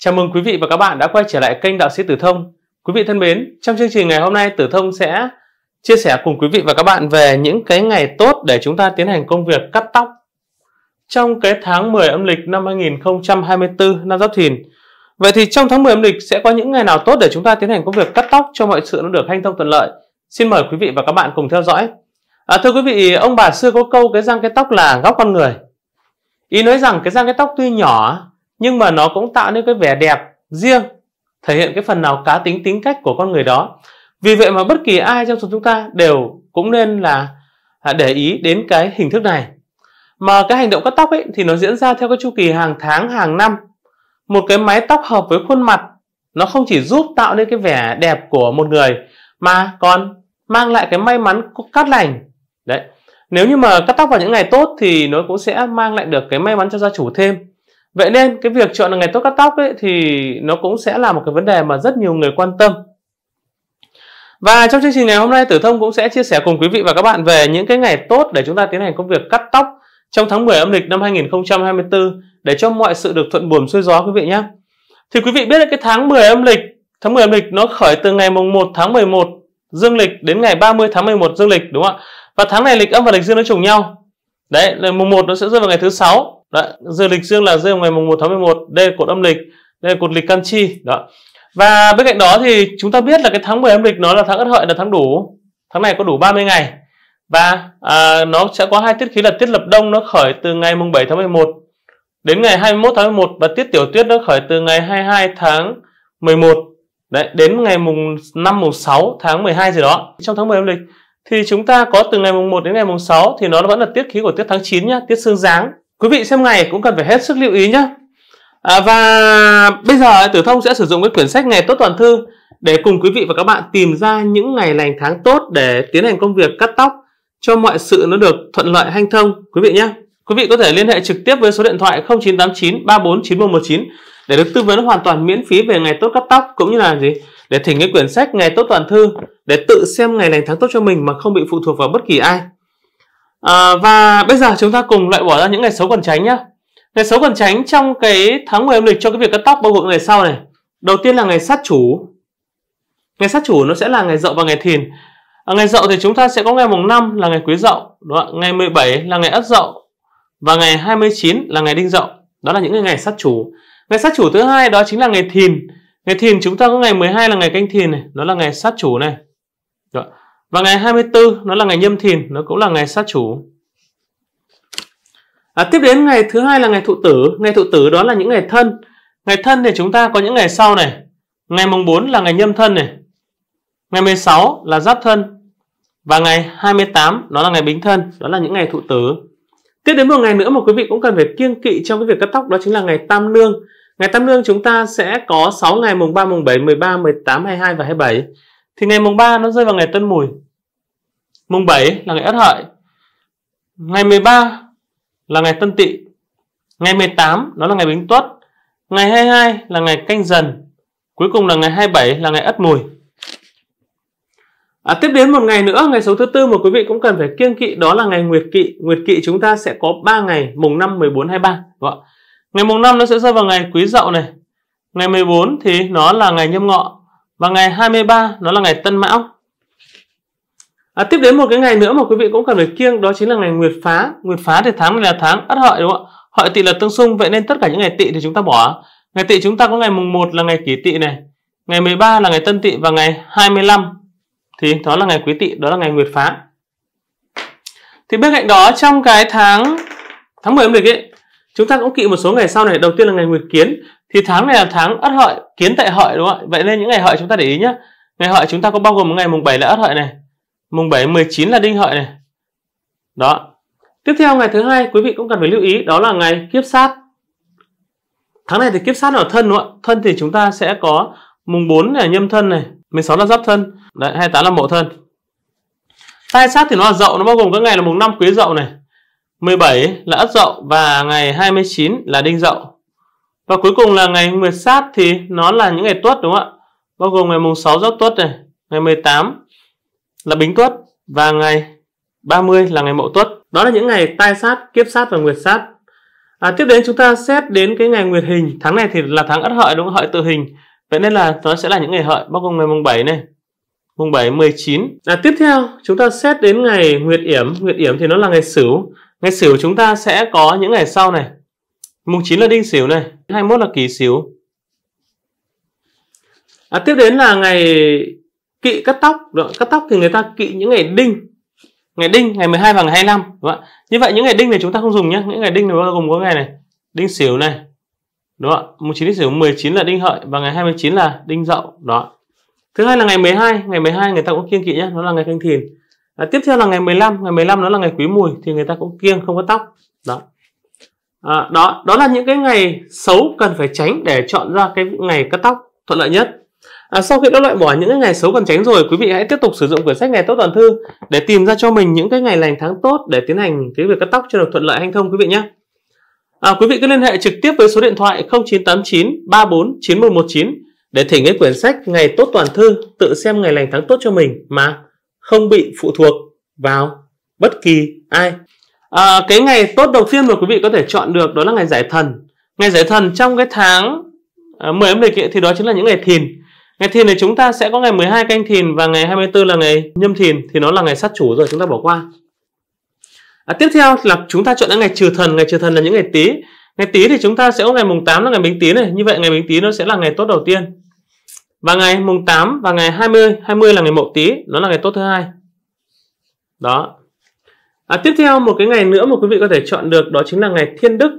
Chào mừng quý vị và các bạn đã quay trở lại kênh Đạo sĩ Tử Thông. Quý vị thân mến, trong chương trình ngày hôm nay Tử Thông sẽ chia sẻ cùng quý vị và các bạn về những cái ngày tốt để chúng ta tiến hành công việc cắt tóc. Trong cái tháng 10 âm lịch năm 2024 năm Giáp Thìn. Vậy thì trong tháng 10 âm lịch sẽ có những ngày nào tốt để chúng ta tiến hành công việc cắt tóc cho mọi sự nó được hanh thông thuận lợi. Xin mời quý vị và các bạn cùng theo dõi. À, thưa quý vị, ông bà xưa có câu cái răng cái tóc là góc con người. Ý nói rằng cái răng cái tóc tuy nhỏ nhưng mà nó cũng tạo nên cái vẻ đẹp riêng thể hiện cái phần nào cá tính tính cách của con người đó vì vậy mà bất kỳ ai trong số chúng ta đều cũng nên là à, để ý đến cái hình thức này mà cái hành động cắt tóc ấy thì nó diễn ra theo cái chu kỳ hàng tháng hàng năm một cái mái tóc hợp với khuôn mặt nó không chỉ giúp tạo nên cái vẻ đẹp của một người mà còn mang lại cái may mắn cắt lành đấy nếu như mà cắt tóc vào những ngày tốt thì nó cũng sẽ mang lại được cái may mắn cho gia chủ thêm Vậy nên cái việc chọn ngày tốt cắt tóc ấy, thì nó cũng sẽ là một cái vấn đề mà rất nhiều người quan tâm. Và trong chương trình ngày hôm nay Tử Thông cũng sẽ chia sẻ cùng quý vị và các bạn về những cái ngày tốt để chúng ta tiến hành công việc cắt tóc trong tháng 10 âm lịch năm 2024 để cho mọi sự được thuận buồm xuôi gió quý vị nhé. Thì quý vị biết là cái tháng 10 âm lịch, tháng 10 âm lịch nó khởi từ ngày mùng 1 tháng 11 dương lịch đến ngày 30 tháng 11 dương lịch đúng không ạ? Và tháng này lịch âm và lịch dương nó trùng nhau. Đấy, là mùng 1 nó sẽ rơi vào ngày thứ sáu Đấy, giờ lịch dương là dương ngày mùng 1 tháng 11, đây cột âm lịch, đây cột lịch can chi. Đó. Và bên cạnh đó thì chúng ta biết là cái tháng 10 âm lịch nó là tháng Ất Hợi là tháng đủ. Tháng này có đủ 30 ngày. Và à, nó sẽ có hai tiết khí là tiết lập đông nó khởi từ ngày mùng 7 tháng 11 đến ngày 21 tháng 11 và tiết tiểu tuyết nó khởi từ ngày 22 tháng 11 Đấy, đến ngày mùng 5 mùng 6 tháng 12 gì đó. Trong tháng 10 âm lịch thì chúng ta có từ ngày mùng 1 đến ngày mùng 6 thì nó vẫn là tiết khí của tiết tháng 9 nhá, tiết xương giáng quý vị xem ngày cũng cần phải hết sức lưu ý nhé à, và bây giờ tử thông sẽ sử dụng cái quyển sách ngày tốt toàn thư để cùng quý vị và các bạn tìm ra những ngày lành tháng tốt để tiến hành công việc cắt tóc cho mọi sự nó được thuận lợi hanh thông quý vị nhé quý vị có thể liên hệ trực tiếp với số điện thoại 0989 34 9119 để được tư vấn hoàn toàn miễn phí về ngày tốt cắt tóc cũng như là gì để thỉnh cái quyển sách ngày tốt toàn thư để tự xem ngày lành tháng tốt cho mình mà không bị phụ thuộc vào bất kỳ ai à, và bây giờ chúng ta cùng loại bỏ ra những ngày xấu cần tránh nhé ngày xấu cần tránh trong cái tháng 10 âm lịch cho cái việc cắt tóc bao gồm ngày sau này đầu tiên là ngày sát chủ ngày sát chủ nó sẽ là ngày dậu và ngày thìn ở ờ, ngày dậu thì chúng ta sẽ có ngày mùng 5 là ngày quý dậu đúng không? ngày 17 là ngày ất dậu và ngày 29 là ngày đinh dậu đó là những ngày sát chủ ngày sát chủ thứ hai đó chính là ngày thìn ngày thìn chúng ta có ngày 12 là ngày canh thìn này đó là ngày sát chủ này Được. Và ngày 24 nó là ngày nhâm thìn, nó cũng là ngày sát chủ. À, tiếp đến ngày thứ hai là ngày thụ tử. Ngày thụ tử đó là những ngày thân. Ngày thân thì chúng ta có những ngày sau này. Ngày mùng 4 là ngày nhâm thân này. Ngày 16 là giáp thân. Và ngày 28 đó là ngày bính thân. Đó là những ngày thụ tử. Tiếp đến một ngày nữa mà quý vị cũng cần phải kiêng kỵ trong cái việc cắt tóc đó chính là ngày tam lương Ngày tam lương chúng ta sẽ có 6 ngày mùng 3, mùng 7, 13, 18, 22 và 27 thì ngày mùng 3 nó rơi vào ngày Tân Mùi. Mùng 7 là ngày Ất Hợi. Ngày 13 là ngày Tân Tỵ. Ngày 18 nó là ngày Bính Tuất. Ngày 22 là ngày Canh Dần. Cuối cùng là ngày 27 là ngày Ất Mùi. À, tiếp đến một ngày nữa, ngày số thứ tư mà quý vị cũng cần phải kiêng kỵ đó là ngày Nguyệt Kỵ. Nguyệt Kỵ chúng ta sẽ có 3 ngày, mùng 5, 14, 23. Đúng không? Ngày mùng 5 nó sẽ rơi vào ngày Quý Dậu này. Ngày 14 thì nó là ngày Nhâm Ngọ và ngày 23 nó là ngày Tân Mão. À, tiếp đến một cái ngày nữa mà quý vị cũng cần phải kiêng đó chính là ngày Nguyệt phá. Nguyệt phá thì tháng này là tháng Ất Hợi đúng không ạ? Hợi Tỵ là tương xung vậy nên tất cả những ngày Tỵ thì chúng ta bỏ. Ngày Tỵ chúng ta có ngày mùng 1 là ngày Kỷ Tỵ này, ngày 13 là ngày Tân Tỵ và ngày 25 thì đó là ngày Quý Tỵ, đó là ngày Nguyệt phá. Thì bên cạnh đó trong cái tháng tháng 10 âm lịch ấy, chúng ta cũng kỵ một số ngày sau này đầu tiên là ngày nguyệt kiến thì tháng này là tháng ất hợi kiến tại hợi đúng không ạ vậy nên những ngày hợi chúng ta để ý nhé ngày hợi chúng ta có bao gồm ngày mùng 7 là ất hợi này mùng 7 19 là đinh hợi này đó tiếp theo ngày thứ hai quý vị cũng cần phải lưu ý đó là ngày kiếp sát tháng này thì kiếp sát ở thân đúng không ạ thân thì chúng ta sẽ có mùng 4 là nhâm thân này 16 là giáp thân đấy 28 là mộ thân tai sát thì nó là dậu nó bao gồm các ngày là mùng 5 quý dậu này 17 là ất dậu và ngày 29 là đinh dậu và cuối cùng là ngày Nguyệt sát thì nó là những ngày tuất đúng không ạ? Bao gồm ngày mùng 6 giáp tuất này, ngày 18 là bính tuất và ngày 30 là ngày mậu tuất. Đó là những ngày tai sát, kiếp sát và nguyệt sát. À, tiếp đến chúng ta xét đến cái ngày nguyệt hình. Tháng này thì là tháng ất hợi đúng không? Hợi tự hình. Vậy nên là nó sẽ là những ngày hợi bao gồm ngày mùng 7 này, mùng 7 19. À, tiếp theo chúng ta xét đến ngày Nguyệt Yểm, Nguyệt Yểm thì nó là ngày Sửu. Ngày Sửu chúng ta sẽ có những ngày sau này, Mùng 9 là đinh xỉu này, 21 là kỷ xỉu. À, tiếp đến là ngày kỵ cắt tóc. Đó, cắt tóc thì người ta kỵ những ngày đinh. Ngày đinh, ngày 12 và ngày 25. Đúng không? Như vậy những ngày đinh này chúng ta không dùng nhé. Những ngày đinh này bao gồm có ngày này. Đinh xỉu này. Đúng không? Mùng 9 đinh sửu, 19 là đinh hợi và ngày 29 là đinh dậu. Đó. Thứ hai là ngày 12. Ngày 12 người ta cũng kiêng kỵ nhé. Nó là ngày canh thìn. À, tiếp theo là ngày 15. Ngày 15 nó là ngày quý mùi thì người ta cũng kiêng không có tóc. Đó à, đó đó là những cái ngày xấu cần phải tránh để chọn ra cái ngày cắt tóc thuận lợi nhất à, sau khi đã loại bỏ những cái ngày xấu cần tránh rồi quý vị hãy tiếp tục sử dụng quyển sách ngày tốt toàn thư để tìm ra cho mình những cái ngày lành tháng tốt để tiến hành cái việc cắt tóc cho được thuận lợi hay không quý vị nhé à, quý vị cứ liên hệ trực tiếp với số điện thoại 0989 34 9119 để thỉnh cái quyển sách ngày tốt toàn thư tự xem ngày lành tháng tốt cho mình mà không bị phụ thuộc vào bất kỳ ai à, cái ngày tốt đầu tiên mà quý vị có thể chọn được đó là ngày giải thần ngày giải thần trong cái tháng à, mười âm lịch thì đó chính là những ngày thìn ngày thìn này chúng ta sẽ có ngày 12 canh thìn và ngày 24 là ngày nhâm thìn thì nó là ngày sát chủ rồi chúng ta bỏ qua à, tiếp theo là chúng ta chọn những ngày trừ thần ngày trừ thần là những ngày tý ngày tý thì chúng ta sẽ có ngày mùng 8 là ngày bính tý này như vậy ngày bính tý nó sẽ là ngày tốt đầu tiên và ngày mùng 8 và ngày 20 20 là ngày mậu tý nó là ngày tốt thứ hai đó À, tiếp theo một cái ngày nữa mà quý vị có thể chọn được đó chính là ngày Thiên Đức.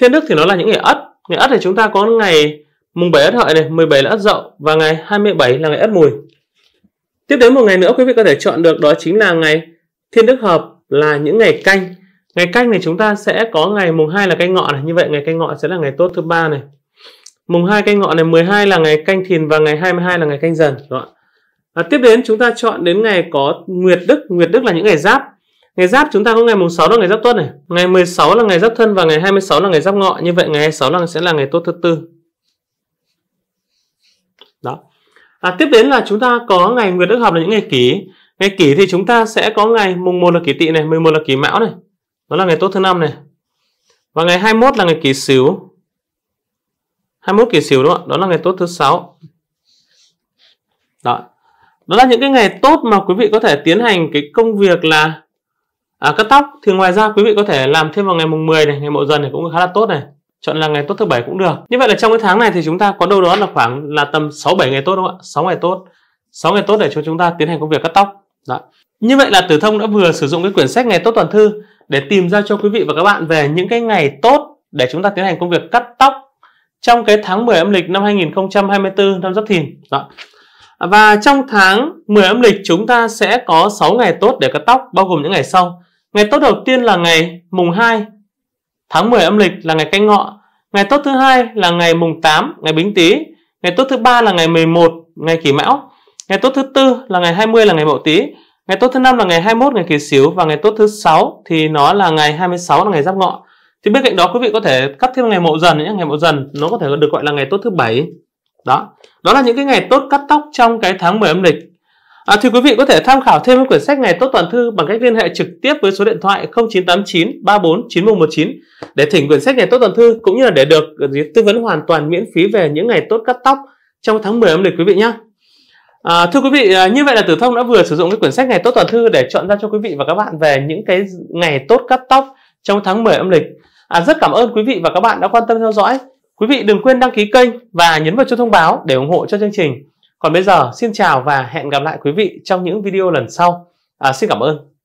Thiên Đức thì nó là những ngày Ất. Ngày Ất thì chúng ta có ngày mùng 7 Ất Hợi này, 17 là Ất Dậu và ngày 27 là ngày Ất Mùi. Tiếp đến một ngày nữa quý vị có thể chọn được đó chính là ngày Thiên Đức Hợp là những ngày canh. Ngày canh này chúng ta sẽ có ngày mùng 2 là canh ngọ này, như vậy ngày canh ngọ sẽ là ngày tốt thứ ba này. Mùng 2 canh ngọ này 12 là ngày canh thìn và ngày 22 là ngày canh dần. Đó. À, tiếp đến chúng ta chọn đến ngày có Nguyệt Đức. Nguyệt Đức là những ngày giáp. Ngày giáp chúng ta có ngày mùng 6 là ngày giáp tuất này, ngày 16 là ngày giáp thân và ngày 26 là ngày giáp ngọ. Như vậy ngày 26 là sẽ là ngày tốt thứ tư. Đó. À, tiếp đến là chúng ta có ngày Nguyệt Đức Hợp là những ngày kỷ. Ngày kỷ thì chúng ta sẽ có ngày mùng 1 là kỷ tỵ này, 11 là kỷ mão này. Đó là ngày tốt thứ năm này. Và ngày 21 là ngày kỷ sửu. 21 kỷ sửu đúng không ạ? Đó là ngày tốt thứ sáu. Đó. Đó là những cái ngày tốt mà quý vị có thể tiến hành cái công việc là À, cắt tóc thì ngoài ra quý vị có thể làm thêm vào ngày mùng 10 này, ngày mậu dần này cũng khá là tốt này. Chọn là ngày tốt thứ bảy cũng được. Như vậy là trong cái tháng này thì chúng ta có đâu đó là khoảng là tầm 6 7 ngày tốt đúng không ạ? 6 ngày tốt. 6 ngày tốt để cho chúng ta tiến hành công việc cắt tóc. Đó. Như vậy là Tử Thông đã vừa sử dụng cái quyển sách ngày tốt toàn thư để tìm ra cho quý vị và các bạn về những cái ngày tốt để chúng ta tiến hành công việc cắt tóc trong cái tháng 10 âm lịch năm 2024 năm Giáp Thìn. Đó. Và trong tháng 10 âm lịch chúng ta sẽ có 6 ngày tốt để cắt tóc bao gồm những ngày sau Ngày tốt đầu tiên là ngày mùng 2, tháng 10 âm lịch là ngày canh ngọ. Ngày tốt thứ hai là ngày mùng 8, ngày bính tý. Ngày tốt thứ ba là ngày 11, ngày kỷ mão. Ngày tốt thứ tư là ngày 20 là ngày mậu tý. Ngày tốt thứ năm là ngày 21 ngày kỷ sửu và ngày tốt thứ sáu thì nó là ngày 26 là ngày giáp ngọ. Thì bên cạnh đó quý vị có thể cắt thêm ngày mậu dần nhé, ngày mậu dần nó có thể được gọi là ngày tốt thứ bảy. Đó. Đó là những cái ngày tốt cắt tóc trong cái tháng 10 âm lịch. À, thì quý vị có thể tham khảo thêm quyển sách Ngày Tốt Toàn Thư bằng cách liên hệ trực tiếp với số điện thoại 0989 34 9119 để thỉnh quyển sách Ngày Tốt Toàn Thư cũng như là để được tư vấn hoàn toàn miễn phí về những ngày tốt cắt tóc trong tháng 10 âm lịch quý vị nhé. À, thưa quý vị, à, như vậy là Tử Thông đã vừa sử dụng cái quyển sách Ngày Tốt Toàn Thư để chọn ra cho quý vị và các bạn về những cái ngày tốt cắt tóc trong tháng 10 âm lịch. À, rất cảm ơn quý vị và các bạn đã quan tâm theo dõi. Quý vị đừng quên đăng ký kênh và nhấn vào chuông thông báo để ủng hộ cho chương trình. Còn bây giờ xin chào và hẹn gặp lại quý vị trong những video lần sau. À, xin cảm ơn.